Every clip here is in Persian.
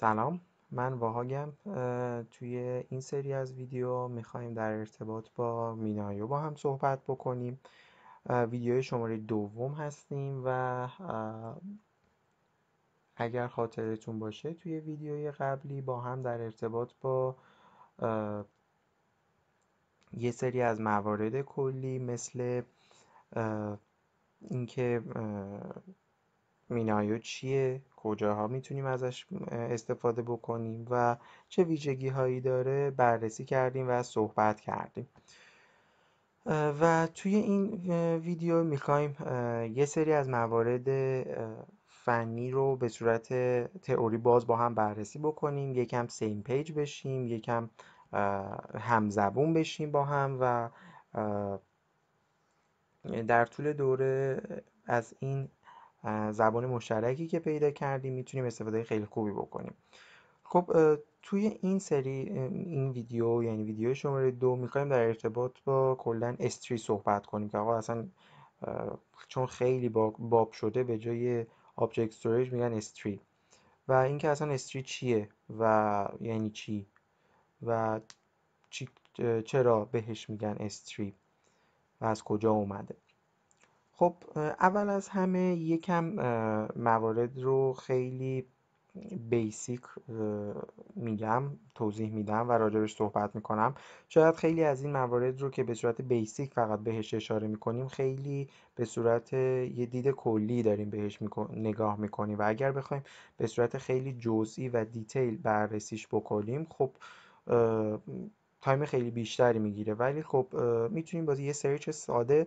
سلام من واهاگم توی این سری از ویدیو میخوایم در ارتباط با مینایو با هم صحبت بکنیم ویدیو شماره دوم هستیم و اگر خاطرتون باشه توی ویدیوی قبلی با هم در ارتباط با یه سری از موارد کلی مثل اینکه مینایو چیه کجاها میتونیم ازش استفاده بکنیم و چه ویژگی هایی داره بررسی کردیم و صحبت کردیم و توی این ویدیو میخوایم یه سری از موارد فنی رو به صورت تئوری باز با هم بررسی بکنیم یکم سیم پیج بشیم یکم همزبون بشیم با هم و در طول دوره از این زبان مشترکی که پیدا کردیم میتونیم استفاده خیلی خوبی بکنیم خب توی این سری این ویدیو یعنی ویدیو شماره دو میخوایم در ارتباط با کلا استری صحبت کنیم که آقا اصلا چون خیلی باب شده به جای آبجکت استوریج میگن استری و اینکه اصلا استری چیه و یعنی چی و چی، چرا بهش میگن استری و از کجا اومده خب اول از همه یکم موارد رو خیلی بیسیک میگم توضیح میدم و راجبش صحبت میکنم شاید خیلی از این موارد رو که به صورت بیسیک فقط بهش اشاره میکنیم خیلی به صورت یه دید کلی داریم بهش نگاه میکنیم و اگر بخوایم به صورت خیلی جزئی و دیتیل بررسیش بکنیم خب تایم خیلی بیشتری میگیره ولی خب میتونیم با یه سرچ ساده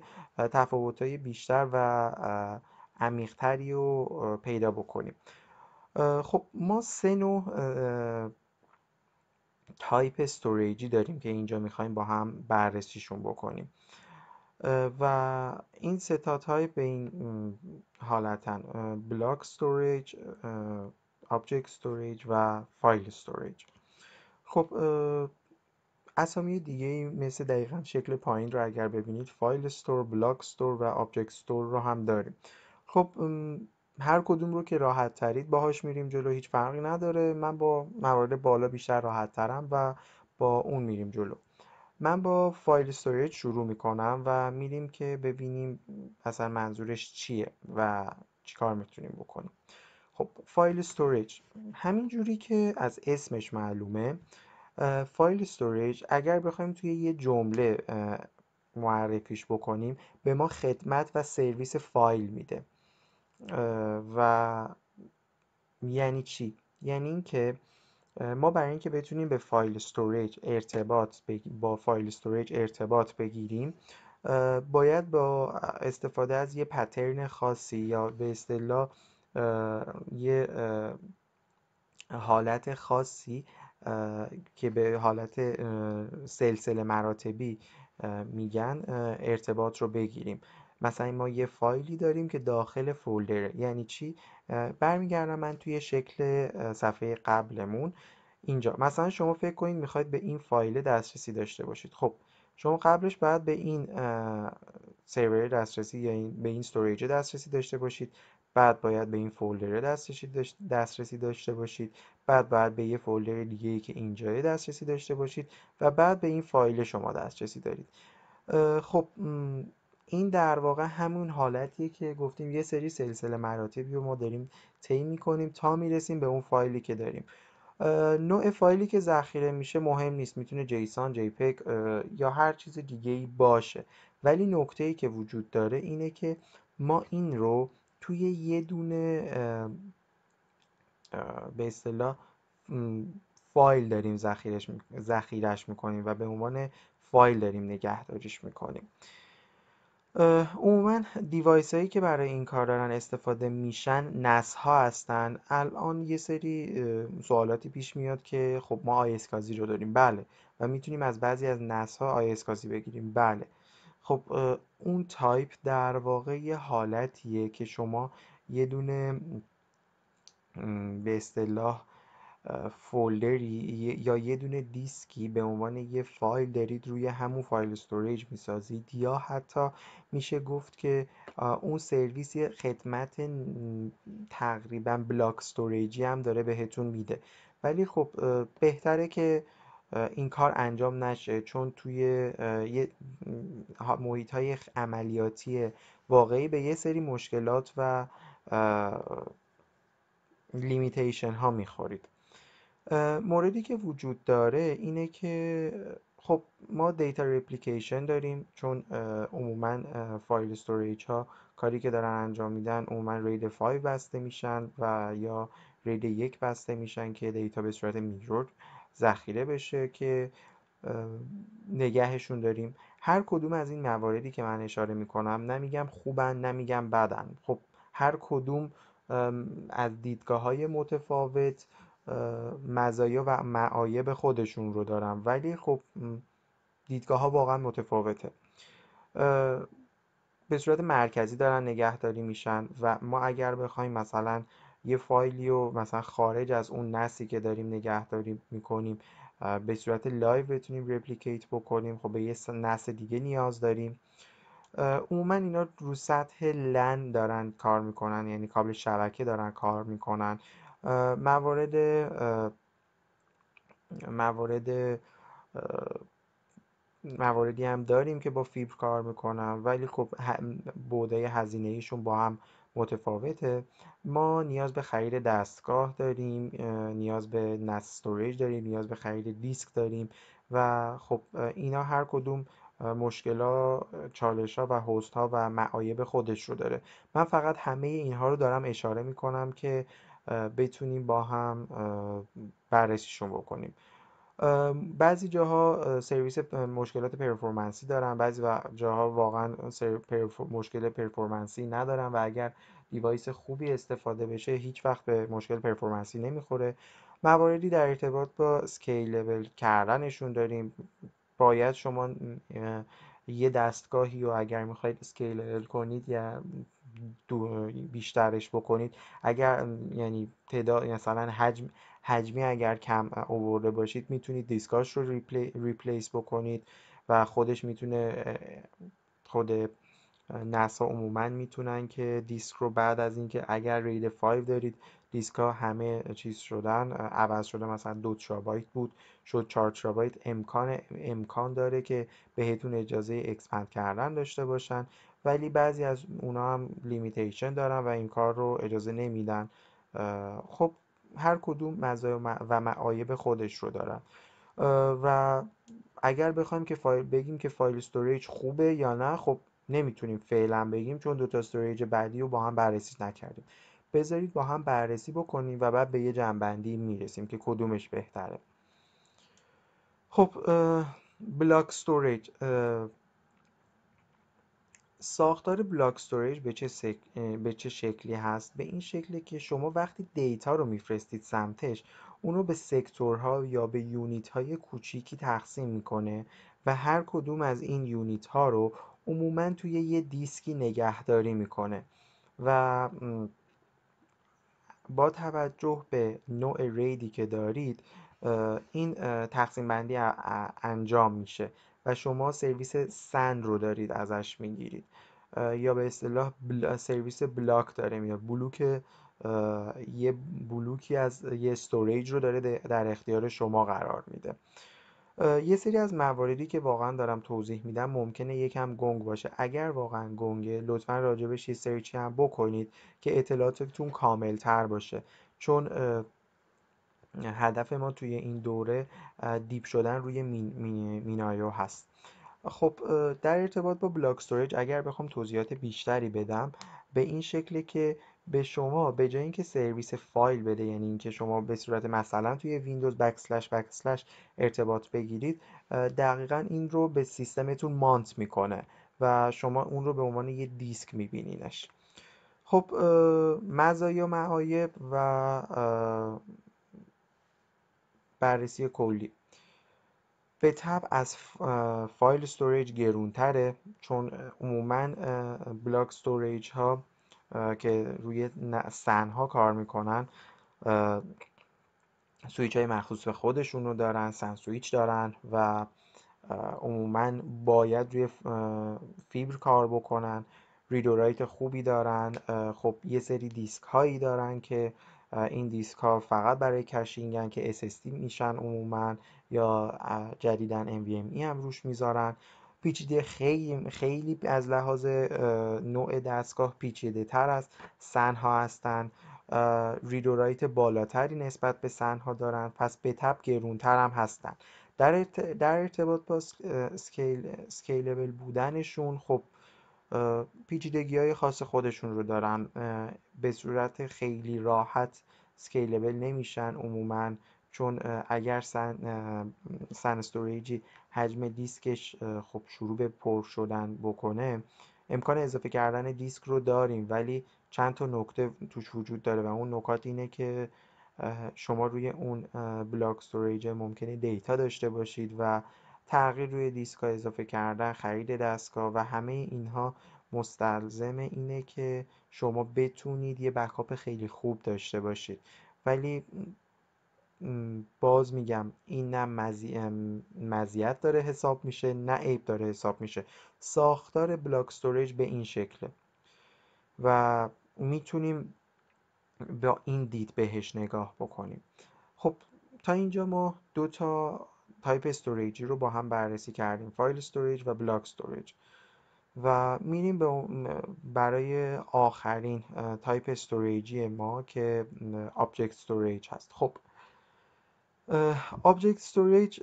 های بیشتر و عمیقتری رو پیدا بکنیم خب ما سه نوع تایپ استوریجی داریم که اینجا میخوایم با هم بررسیشون بکنیم و این سه تا تایپ به این حالتن بلاک استوریج آبجکت استوریج و فایل استوریج خب اسامی دیگه مثل دقیقا شکل پایین رو اگر ببینید فایل استور بلاک استور و آبجکت استور رو هم داریم خب هر کدوم رو که راحت ترید باهاش میریم جلو هیچ فرقی نداره من با موارد بالا بیشتر راحت ترم و با اون میریم جلو من با فایل استوریج شروع میکنم و میریم که ببینیم اصلا منظورش چیه و چیکار میتونیم بکنیم خب فایل استوریج همین جوری که از اسمش معلومه فایل استوریج اگر بخوایم توی یه جمله معرفیش بکنیم به ما خدمت و سرویس فایل میده و یعنی چی یعنی اینکه ما برای اینکه بتونیم به فایل استوریج ارتباط با فایل استوریج ارتباط بگیریم باید با استفاده از یه پترن خاصی یا به اصطلاح یه حالت خاصی که به حالت سلسله مراتبی میگن ارتباط رو بگیریم مثلا ما یه فایلی داریم که داخل فولدره یعنی چی برمیگردم من توی شکل صفحه قبلمون اینجا مثلا شما فکر کنید میخواید به این فایل دسترسی داشته باشید خب شما قبلش باید به این سرور دسترسی یا این به این استوریج دسترسی داشته باشید بعد باید به این فولدر دسترسی داشته باشید بعد باید به یه فولدر دیگه ای که اینجا دسترسی داشته باشید و بعد به این فایل شما دسترسی دارید خب این در واقع همون حالتیه که گفتیم یه سری سلسله مراتبی رو ما داریم طی میکنیم تا میرسیم به اون فایلی که داریم نوع فایلی که ذخیره میشه مهم نیست میتونه جیسان جیپک یا هر چیز دیگه ای باشه ولی نکته ای که وجود داره اینه که ما این رو توی یه دونه به اصطلاح فایل داریم ذخیرش ذخیرش میکنیم و به عنوان فایل داریم نگهداریش میکنیم عموما دیوایس هایی که برای این کار دارن استفاده میشن نس ها هستن الان یه سری سوالاتی پیش میاد که خب ما آی اسکازی رو داریم بله و میتونیم از بعضی از نس ها آی بگیریم بله خب اون تایپ در واقع یه حالتیه که شما یه دونه به اصطلاح فولدری یا یه دونه دیسکی به عنوان یه فایل دارید روی همون فایل استوریج میسازید یا حتی میشه گفت که اون سرویس خدمت تقریبا بلاک استوریجی هم داره بهتون میده ولی خب بهتره که این کار انجام نشه چون توی محیط های عملیاتی واقعی به یه سری مشکلات و لیمیتیشن ها میخورید موردی که وجود داره اینه که خب ما دیتا ریپلیکیشن داریم چون عموما فایل استوریج ها کاری که دارن انجام میدن عموما رید 5 بسته میشن و یا رید یک بسته میشن که دیتا به صورت میرور ذخیره بشه که نگهشون داریم هر کدوم از این مواردی که من اشاره میکنم نمیگم خوبن نمیگم بدن خب هر کدوم از دیدگاه های متفاوت مزایا و معایب خودشون رو دارن ولی خب دیدگاه ها واقعا متفاوته به صورت مرکزی دارن نگهداری میشن و ما اگر بخوایم مثلا یه فایلی رو مثلا خارج از اون نسی که داریم نگهداری میکنیم به صورت لایو بتونیم رپلیکیت بکنیم خب به یه نس دیگه نیاز داریم عموما اینا رو سطح لند دارن کار میکنن یعنی کابل شبکه دارن کار میکنن موارد موارد مواردی هم داریم که با فیبر کار میکنم ولی خب بوده هزینه ایشون با هم متفاوته ما نیاز به خرید دستگاه داریم نیاز به نستوریج داریم نیاز به خرید دیسک داریم و خب اینا هر کدوم مشکلات چالش ها و هست ها و معایب خودش رو داره من فقط همه اینها رو دارم اشاره می کنم که بتونیم با هم بررسیشون بکنیم بعضی جاها سرویس مشکلات پرفورمنسی دارن بعضی جاها واقعا مشکل پرفورمنسی ندارن و اگر دیوایس خوبی استفاده بشه هیچ وقت به مشکل پرفورمنسی نمیخوره مواردی در ارتباط با سکیلبل کردنشون داریم باید شما یه دستگاهی رو اگر میخواید اسکیل کنید یا بیشترش بکنید اگر یعنی تعداد مثلا حجم حجمی اگر کم آورده باشید میتونید دیسکاش رو ریپلی، ریپلیس بکنید و خودش میتونه خود نسا عموما میتونن که دیسک رو بعد از اینکه اگر رید 5 دارید دیسک ها همه چیز شدن عوض شده مثلا دو ترابایت بود شد 4 ترابایت امکان امکان داره که بهتون اجازه اکسپند کردن داشته باشن ولی بعضی از اونا هم لیمیتیشن دارن و این کار رو اجازه نمیدن خب هر کدوم مزایا و معایب خودش رو دارن و اگر بخوایم که فایل بگیم که فایل استوریج خوبه یا نه خب نمیتونیم فعلا بگیم چون دو تا استوریج بعدی رو با هم بررسی نکردیم بذارید با هم بررسی بکنیم و بعد به یه جنبندی میرسیم که کدومش بهتره خب بلاک ستوریج ساختار بلاک استوریج به چه, به چه شکلی هست به این شکلی که شما وقتی دیتا رو میفرستید سمتش اونو به سکتورها یا به یونیت های کوچیکی تقسیم میکنه و هر کدوم از این یونیت ها رو عموما توی یه دیسکی نگهداری میکنه و با توجه به نوع ریدی که دارید این تقسیم بندی انجام میشه و شما سرویس سند رو دارید ازش میگیرید یا به اصطلاح سرویس بلاک داره یا بلوک یه بلوکی از یه استوریج رو داره در اختیار شما قرار میده یه سری از مواردی که واقعا دارم توضیح میدم ممکنه یکم گنگ باشه اگر واقعا گنگه لطفا راجبش یه سرچی هم بکنید که اطلاعاتتون کامل تر باشه چون هدف ما توی این دوره دیپ شدن روی مینایو هست خب در ارتباط با بلاک استوریج اگر بخوام توضیحات بیشتری بدم به این شکل که به شما به جای اینکه سرویس فایل بده یعنی اینکه شما به صورت مثلا توی ویندوز بکسلش بکسلش ارتباط بگیرید دقیقا این رو به سیستمتون مانت میکنه و شما اون رو به عنوان یه دیسک میبینینش خب مزایا معایب و بررسی کلی به تب از فایل استوریج گرونتره چون عموما بلاک استوریج ها که روی سنها کار میکنن سویچ های مخصوص به خودشون رو دارن سن سویچ دارن و عموما باید روی فیبر کار بکنن ریدورایت خوبی دارن خب یه سری دیسک هایی دارن که این دیسک ها فقط برای کشینگن که SSD میشن عموما یا جدیدن NVMe هم روش میذارن پیچیده خیلی از لحاظ نوع دستگاه پیچیده تر از ها هستن ریدورایت بالاتری نسبت به سنها دارن پس به تب گرونتر هم هستن در, در ارتباط با سکیل، سکیلبل بودنشون خب پیچیدگی های خاص خودشون رو دارن به صورت خیلی راحت سکیلبل نمیشن عموما چون اگر سن, سن استوریجی حجم دیسکش خب شروع به پر شدن بکنه امکان اضافه کردن دیسک رو داریم ولی چند تا نکته توش وجود داره و اون نکات اینه که شما روی اون بلاک استوریج ممکنه دیتا داشته باشید و تغییر روی دیسک ها اضافه کردن خرید دستگاه و همه اینها مستلزم اینه که شما بتونید یه بکاپ خیلی خوب داشته باشید ولی باز میگم این نه مزیت داره حساب میشه نه عیب داره حساب میشه ساختار بلاک استوریج به این شکله و میتونیم با این دید بهش نگاه بکنیم خب تا اینجا ما دو تا تایپ استوریجی رو با هم بررسی کردیم فایل استوریج و بلاک استوریج و میریم به برای آخرین تایپ استوریجی ما که آبجکت استوریج هست خب آبجکت استوریج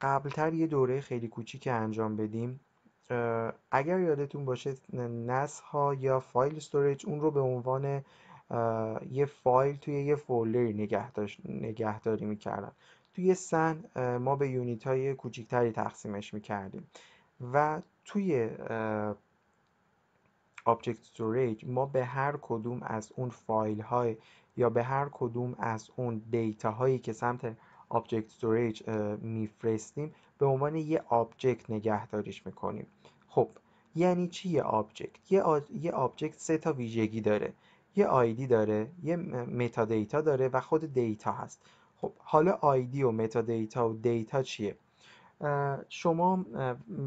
قبلتر یه دوره خیلی کوچیک انجام بدیم اگر یادتون باشه نس ها یا فایل استوریج اون رو به عنوان یه فایل توی یه فولر نگهداری میکردن توی سن ما به یونیت های کوچیکتری تقسیمش میکردیم و توی object storage ما به هر کدوم از اون فایل های یا به هر کدوم از اون دیتا هایی که سمت object storage میفرستیم به عنوان یه object نگهداریش میکنیم خب یعنی چی یه آبجکت یه, آبجکت سه تا ویژگی داره یه آیدی داره یه متا دیتا داره و خود دیتا هست خب حالا آیدی و متا دیتا و دیتا چیه شما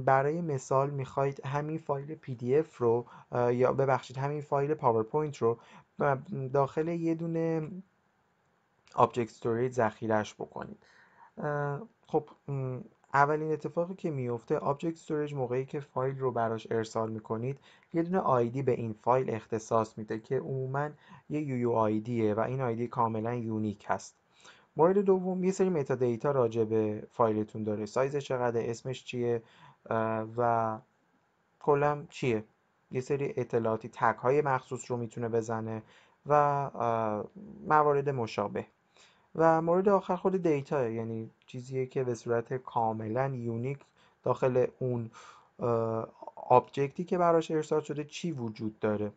برای مثال میخواید همین فایل پی دی اف رو یا ببخشید همین فایل پاورپوینت رو داخل یه دونه آبجکت استوریج ذخیرش بکنید خب اولین اتفاقی که میفته آبجکت استوریج موقعی که فایل رو براش ارسال میکنید یه دونه آیدی به این فایل اختصاص میده که عموما یه یو آیدیه و این آیدی کاملا یونیک هست مورد دوم یه سری متا دیتا راجع به فایلتون داره سایز چقدر اسمش چیه و کلم چیه یه سری اطلاعاتی تک های مخصوص رو میتونه بزنه و موارد مشابه و مورد آخر خود دیتا یعنی چیزیه که به صورت کاملا یونیک داخل اون آبجکتی که براش ارسال شده چی وجود داره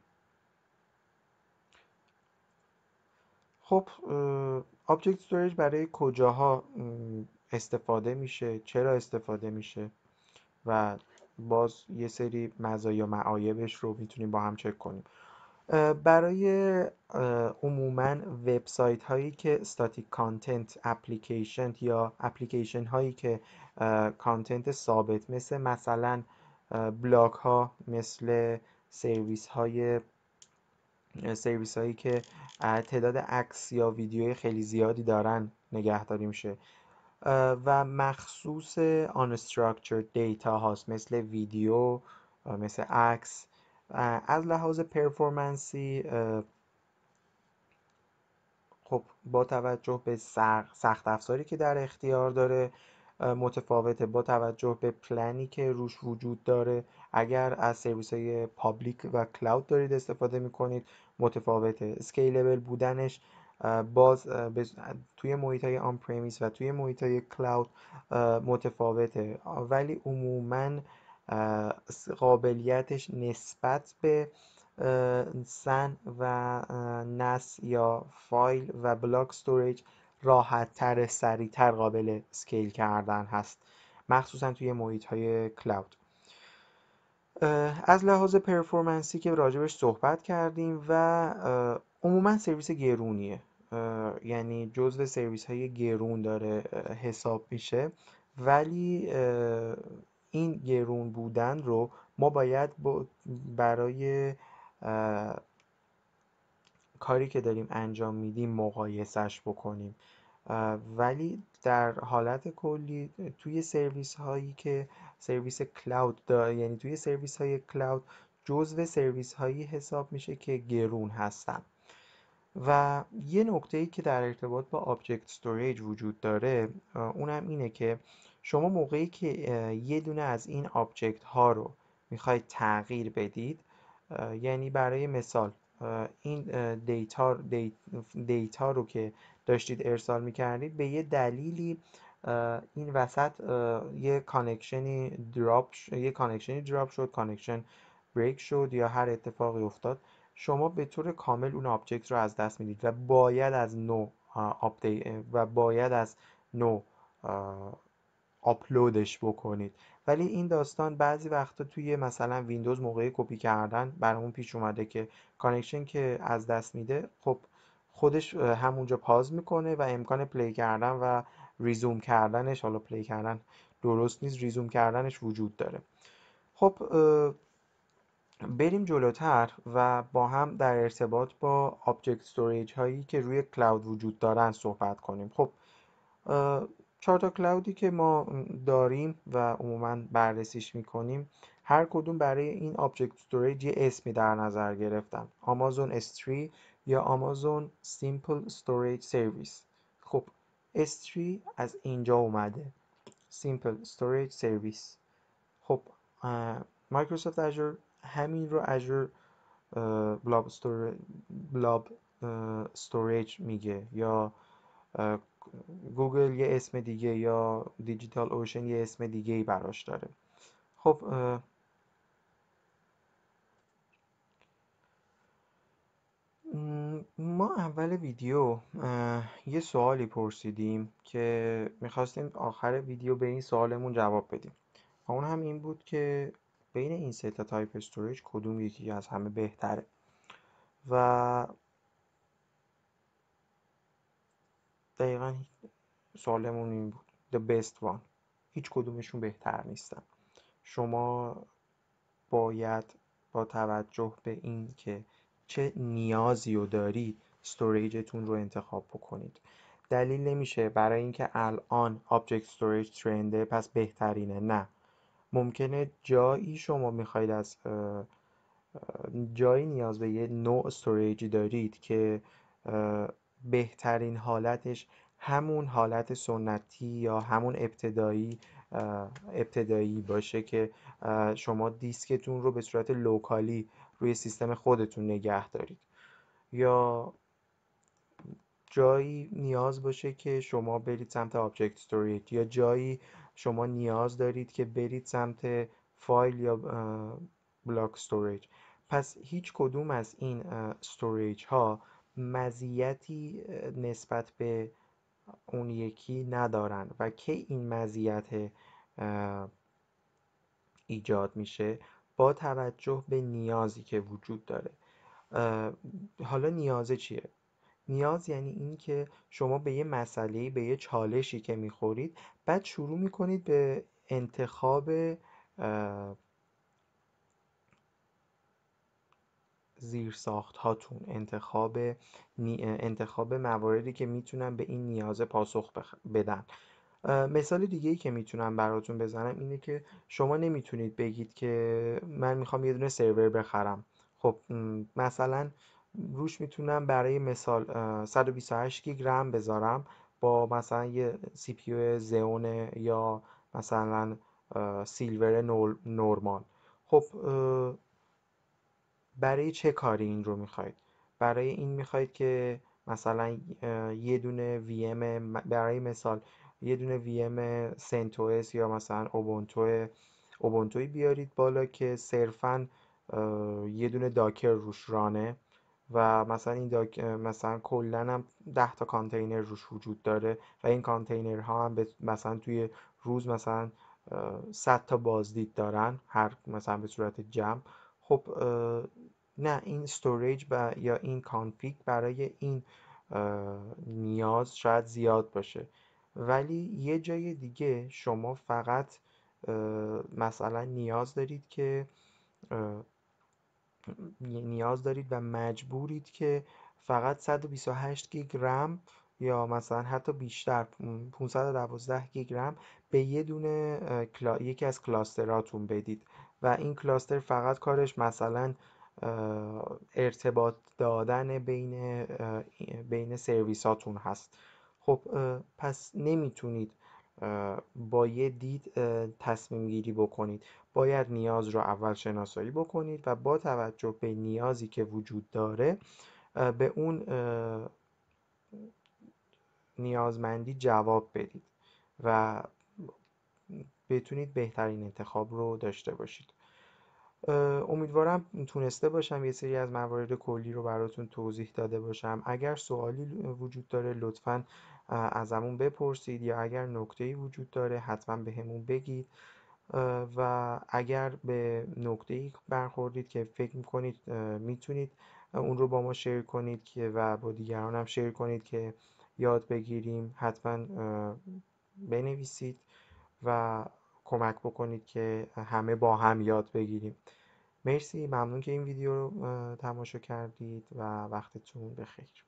خب آبجکت استوریج برای کجاها استفاده میشه چرا استفاده میشه و باز یه سری مزایا معایبش رو میتونیم با هم چک کنیم برای عموما وبسایت هایی که استاتیک کانتنت اپلیکیشن یا اپلیکیشن هایی که کانتنت ثابت مثل مثلا بلاگ ها مثل سرویس های سرویس هایی که تعداد عکس یا ویدیوی خیلی زیادی دارن نگهداری میشه و مخصوص آن استراکچر دیتا هاست مثل ویدیو مثل عکس از لحاظ پرفورمنسی خب با توجه به سخت افزاری که در اختیار داره متفاوته با توجه به پلنی که روش وجود داره اگر از سرویس های پابلیک و کلاود دارید استفاده میکنید متفاوته اسکیلبل بودنش باز توی محیط های آن پریمیس و توی محیط های کلاود متفاوته ولی عموما قابلیتش نسبت به سن و نس یا فایل و بلاک ستوریج راحتتر سریعتر قابل اسکیل کردن هست مخصوصا توی محیط های کلاود از لحاظ پرفورمنسی که راجبش صحبت کردیم و عموما سرویس گرونیه یعنی جزء سرویس های گرون داره حساب میشه ولی این گرون بودن رو ما باید برای کاری که داریم انجام میدیم مقایسش بکنیم ولی در حالت کلی توی سرویس هایی که سرویس کلاود داره یعنی توی سرویس های کلاود جزو سرویس هایی حساب میشه که گرون هستن و یه نکته ای که در ارتباط با آبجکت استوریج وجود داره اونم اینه که شما موقعی که یه دونه از این آبجکت ها رو میخواید تغییر بدید یعنی برای مثال این دیتا, دیتا رو که داشتید ارسال میکردید به یه دلیلی این وسط یه کانکشنی دراپ یه کانکشنی دراپ شد کانکشن بریک شد یا هر اتفاقی افتاد شما به طور کامل اون آبجکت رو از دست میدید و باید از نو و باید از نو آپلودش بکنید ولی این داستان بعضی وقتا توی مثلا ویندوز موقع کپی کردن برامون پیش اومده که کانکشن که از دست میده خب خودش همونجا پاز میکنه و امکان پلی کردن و ریزوم کردنش حالا پلی کردن درست نیست ریزوم کردنش وجود داره خب بریم جلوتر و با هم در ارتباط با آبجکت استوریج هایی که روی کلاود وجود دارن صحبت کنیم خب چهار کلاودی که ما داریم و عموما بررسیش میکنیم هر کدوم برای این آبجکت استوریج یه اسمی در نظر گرفتن آمازون S3 یا آمازون Simple Storage Service خب S3 از اینجا اومده Simple Storage Service خب مایکروسافت اجور همین رو اجور بلاب استوریج میگه یا گوگل یه اسم دیگه یا دیجیتال اوشن یه اسم دیگه ای براش داره خب ما اول ویدیو یه سوالی پرسیدیم که میخواستیم آخر ویدیو به این سوالمون جواب بدیم و اون هم این بود که بین این سه تا تایپ استوریج کدوم یکی از همه بهتره و دقیقا سالمون این بود the best one هیچ کدومشون بهتر نیستن شما باید با توجه به این که چه نیازی رو دارید استوریجتون رو انتخاب بکنید دلیل نمیشه برای اینکه الان آبجکت storage ترنده پس بهترینه نه ممکنه جایی شما میخواید از جایی نیاز به یه نوع ستوریجی دارید که بهترین حالتش همون حالت سنتی یا همون ابتدایی ابتدایی باشه که شما دیسکتون رو به صورت لوکالی روی سیستم خودتون نگه دارید یا جایی نیاز باشه که شما برید سمت آبجکت استوریج یا جایی شما نیاز دارید که برید سمت فایل یا بلاک استوریج پس هیچ کدوم از این استوریج ها مزیتی نسبت به اون یکی ندارن و کی این مزیت ایجاد میشه با توجه به نیازی که وجود داره حالا نیازه چیه نیاز یعنی این که شما به یه مسئله به یه چالشی که میخورید بعد شروع میکنید به انتخاب زیرساخت هاتون انتخاب انتخاب مواردی که میتونن به این نیاز پاسخ بدن مثال دیگه ای که میتونم براتون بزنم اینه که شما نمیتونید بگید که من میخوام یه دونه سرور بخرم خب مثلا روش میتونم برای مثال 128 گیگ بذارم با مثلا یه سی پی زئون یا مثلا سیلور نورمال خب برای چه کاری این رو میخواید برای این میخواید که مثلا یه دونه وی برای مثال یه دونه وی ام یا مثلا اوبونتو اوبونتوی بیارید بالا که صرفا یه دونه داکر روش رانه و مثلا این داک... مثلا کلا هم 10 تا کانتینر روش وجود داره و این کانتینر ها هم مثلا توی روز مثلا 100 تا بازدید دارن هر مثلا به صورت جمع خب نه این استوریج و یا این کانفیگ برای این نیاز شاید زیاد باشه ولی یه جای دیگه شما فقط مثلا نیاز دارید که نیاز دارید و مجبورید که فقط 128 گیگ رم یا مثلا حتی بیشتر 512 گیگ رم به یه دونه یکی از کلاستراتون بدید و این کلاستر فقط کارش مثلا ارتباط دادن بین بین سرویساتون هست خب پس نمیتونید با یه دید تصمیم گیری بکنید باید نیاز رو اول شناسایی بکنید و با توجه به نیازی که وجود داره به اون نیازمندی جواب بدید و بتونید بهترین انتخاب رو داشته باشید امیدوارم تونسته باشم یه سری از موارد کلی رو براتون توضیح داده باشم اگر سوالی وجود داره لطفا ازمون بپرسید یا اگر نکته‌ای وجود داره حتما به همون بگید و اگر به نکته‌ای برخوردید که فکر میکنید میتونید اون رو با ما شیر کنید که و با دیگران هم شیر کنید که یاد بگیریم حتما بنویسید و کمک بکنید که همه با هم یاد بگیریم مرسی ممنون که این ویدیو رو تماشا کردید و وقتتون بخیر